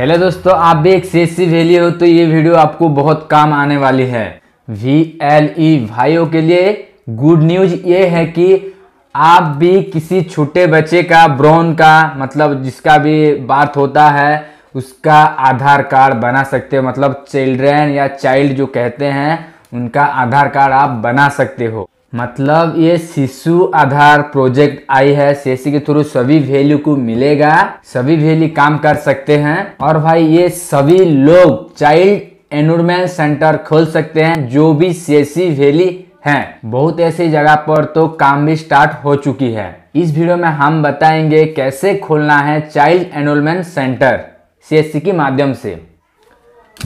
hello दोस्तों आप भी एक सी वैली हो तो ये वीडियो आपको बहुत काम आने वाली है वी एल ई भाइयों के लिए गुड न्यूज ये है कि आप भी किसी छोटे बच्चे का ब्रोन का मतलब जिसका भी बात होता है उसका आधार कार्ड बना सकते हो मतलब चिल्ड्रेन या चाइल्ड जो कहते हैं उनका आधार कार्ड आप बना सकते हो मतलब ये शिशु आधार प्रोजेक्ट आई है सीएससी के थ्रू सभी वैल्यू को मिलेगा सभी वैल्यू काम कर सकते हैं और भाई ये सभी लोग चाइल्ड एनरोलमेंट सेंटर खोल सकते हैं जो भी सीएससी वैली हैं बहुत ऐसी जगह पर तो काम भी स्टार्ट हो चुकी है इस वीडियो में हम बताएंगे कैसे खोलना है चाइल्ड एनरोलमेंट सेंटर सीएससी के माध्यम से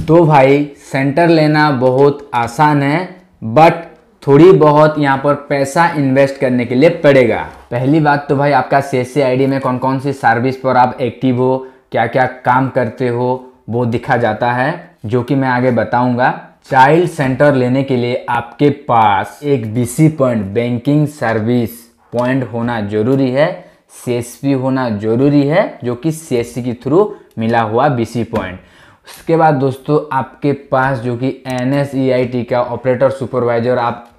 तो भाई सेंटर लेना बहुत आसान है बट थोड़ी बहुत यहाँ पर पैसा इन्वेस्ट करने के लिए पड़ेगा पहली बात तो भाई आपका सी आईडी में कौन कौन सी सर्विस पर आप एक्टिव हो क्या क्या काम करते हो वो दिखा जाता है जो कि मैं आगे बताऊंगा चाइल्ड सेंटर लेने के लिए आपके पास एक BC point banking service point होना जरूरी है सी होना जरूरी है जो कि सी के थ्रू मिला हुआ बी पॉइंट उसके बाद दोस्तों आपके पास जो कि एन e का ऑपरेटर सुपरवाइजर आप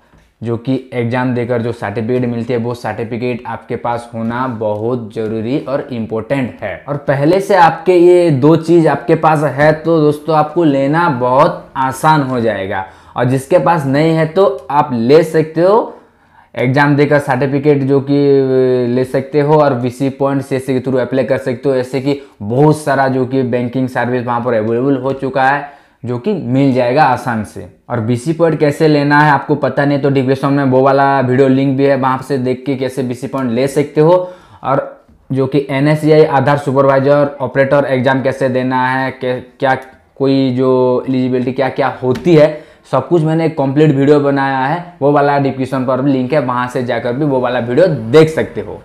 जो कि एग्ज़ाम देकर जो सर्टिफिकेट मिलती है वो सर्टिफिकेट आपके पास होना बहुत ज़रूरी और इम्पोर्टेंट है और पहले से आपके ये दो चीज़ आपके पास है तो दोस्तों आपको लेना बहुत आसान हो जाएगा और जिसके पास नहीं है तो आप ले सकते हो एग्जाम देकर सर्टिफिकेट जो कि ले सकते हो और सी पॉइंट सी के थ्रू अप्लाई कर सकते हो ऐसे कि बहुत सारा जो कि बैंकिंग सर्विस वहाँ पर अवेलेबल हो चुका है जो कि मिल जाएगा आसान से और बी सी पॉइंट कैसे लेना है आपको पता नहीं तो डिस्क्रिप्शन में वो वाला वीडियो लिंक भी है वहाँ से देख के कैसे बी सी पॉइंट ले सकते हो और जो कि एन आधार सुपरवाइजर ऑपरेटर एग्जाम कैसे देना है क्या कोई जो एलिजिबिलिटी क्या क्या होती है सब कुछ मैंने कंप्लीट वीडियो बनाया है वो वाला डिस्क्रिप्शन पर भी लिंक है वहाँ से जाकर भी वो वाला वीडियो देख सकते हो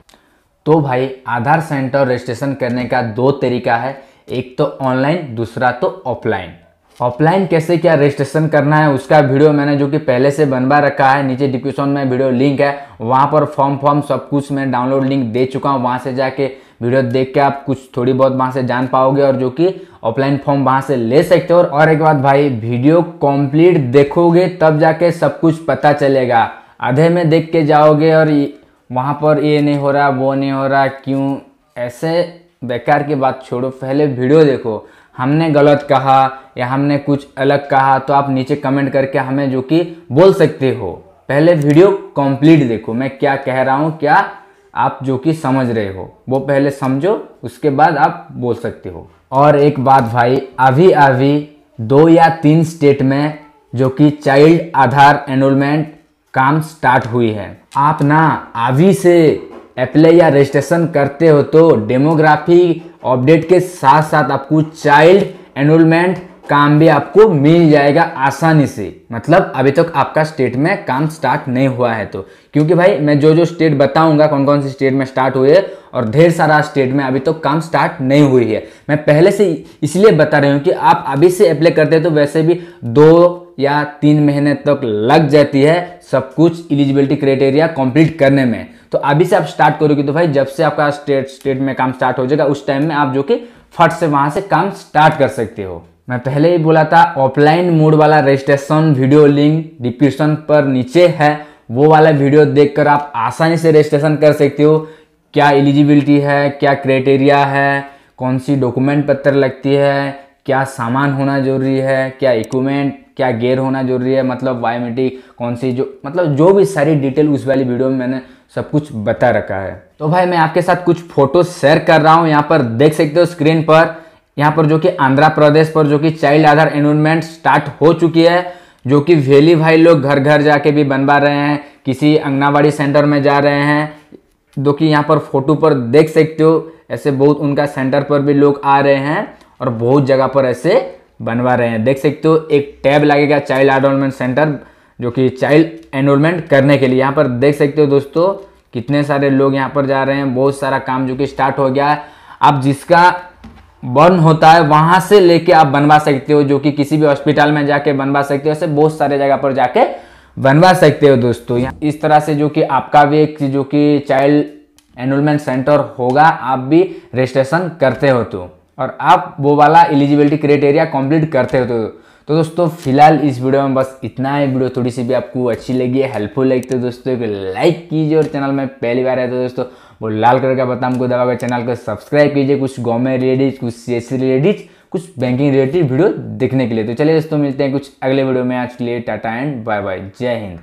तो भाई आधार सेंटर रजिस्ट्रेशन करने का दो तरीका है एक तो ऑनलाइन दूसरा तो ऑफलाइन ऑफलाइन कैसे क्या रजिस्ट्रेशन करना है उसका वीडियो मैंने जो कि पहले से बनवा रखा है नीचे डिस्क्रिप्शन में वीडियो लिंक है वहाँ पर फॉर्म फॉर्म सब कुछ मैं डाउनलोड लिंक दे चुका हूँ वहाँ से जाके वीडियो देख के आप कुछ थोड़ी बहुत वहाँ से जान पाओगे और जो कि ऑफलाइन फॉर्म वहाँ से ले सकते हो और एक बात भाई वीडियो कॉम्प्लीट देखोगे तब जाके सब कुछ पता चलेगा आधे में देख के जाओगे और वहाँ पर ये नहीं हो रहा वो नहीं हो रहा क्यों ऐसे बेकार की बात छोड़ो पहले वीडियो देखो हमने गलत कहा या हमने कुछ अलग कहा तो आप नीचे कमेंट करके हमें जो कि बोल सकते हो पहले वीडियो कंप्लीट देखो मैं क्या कह रहा हूँ क्या आप जो कि समझ रहे हो वो पहले समझो उसके बाद आप बोल सकते हो और एक बात भाई अभी अभी दो या तीन स्टेट में जो कि चाइल्ड आधार एनरोलमेंट काम स्टार्ट हुई है आप ना अभी से अप्लाई या रजिस्ट्रेशन करते हो तो डेमोग्राफी अपडेट के साथ साथ आपको चाइल्ड एनरोलमेंट काम भी आपको मिल जाएगा आसानी से मतलब अभी तक आपका स्टेट में काम स्टार्ट नहीं हुआ है तो क्योंकि भाई मैं जो जो स्टेट बताऊंगा कौन कौन से स्टेट में स्टार्ट हुए है और ढेर सारा स्टेट में अभी तक काम स्टार्ट नहीं हुई है मैं पहले से इसलिए बता रही हूँ कि आप अभी से अप्लाई करते हैं तो वैसे भी दो या तीन महीने तक तो लग जाती है सब कुछ एलिजिबिलिटी क्राइटेरिया कंप्लीट करने में तो अभी से आप स्टार्ट करोगे तो भाई जब से आपका स्टेट स्टेट में काम स्टार्ट हो जाएगा उस टाइम में आप जो कि फट से वहां से काम स्टार्ट कर सकते हो मैं पहले ही बोला था ऑफलाइन मोड वाला रजिस्ट्रेशन वीडियो लिंक डिस्क्रिप्शन पर नीचे है वो वाला वीडियो देखकर आप आसानी से रजिस्ट्रेशन कर सकते हो क्या एलिजिबिलिटी है क्या क्राइटेरिया है कौन सी डॉक्यूमेंट पत्र लगती है क्या सामान होना जरूरी है क्या इक्विपमेंट क्या गेयर होना जरूरी है मतलब वायोमेटिक कौन सी जो मतलब जो भी सारी डिटेल उस वाली वीडियो में मैंने सब कुछ बता रखा है तो भाई मैं आपके साथ कुछ फोटो शेयर कर रहा हूँ यहाँ पर देख सकते हो स्क्रीन पर यहाँ पर जो कि आंध्र प्रदेश पर जो कि चाइल्ड आधार एनरोलमेंट स्टार्ट हो चुकी है जो कि वेली भाई लोग घर घर जाके भी बनवा रहे हैं किसी अंगनाबाड़ी सेंटर में जा रहे हैं जो कि यहाँ पर फोटो पर देख सकते हो ऐसे बहुत उनका सेंटर पर भी लोग आ रहे हैं और बहुत जगह पर ऐसे बनवा रहे हैं देख सकते हो एक टैब लगेगा चाइल्ड एनरोलमेंट सेंटर जो कि चाइल्ड एनरोलमेंट करने के लिए यहाँ पर देख सकते हो दोस्तों कितने सारे लोग यहाँ पर जा रहे हैं बहुत सारा काम जो कि स्टार्ट हो गया है आप जिसका बर्न होता है वहाँ से लेके आप बनवा सकते हो जो कि किसी भी हॉस्पिटल में जाके बनवा सकते हो ऐसे बहुत सारे जगह पर जाके बनवा सकते हो दोस्तों यहाँ इस तरह से जो कि आपका भी एक जो कि चाइल्ड एनरोलमेंट सेंटर होगा आप भी रजिस्ट्रेशन करते हो तो और आप वो वाला एलिजिबिलिटी क्राइटेरिया कंप्लीट करते हो तो, तो दोस्तों फिलहाल इस वीडियो में बस इतना है वीडियो थोड़ी सी भी आपको अच्छी लगी है हेल्पफुल लगी तो दोस्तों एक लाइक कीजिए और चैनल में पहली बार है तो दोस्तों वो लाल कलर का बटन को दबाकर चैनल को सब्सक्राइब कीजिए कुछ गवर्नमेंट रिलेटेड कुछ सी रिलेटेड कुछ बैंकिंग रिलेटेड वीडियो देखने के लिए तो चलिए दोस्तों मिलते हैं कुछ अगले वीडियो में आज के लिए टाटा एंड बाय बाय जय हिंद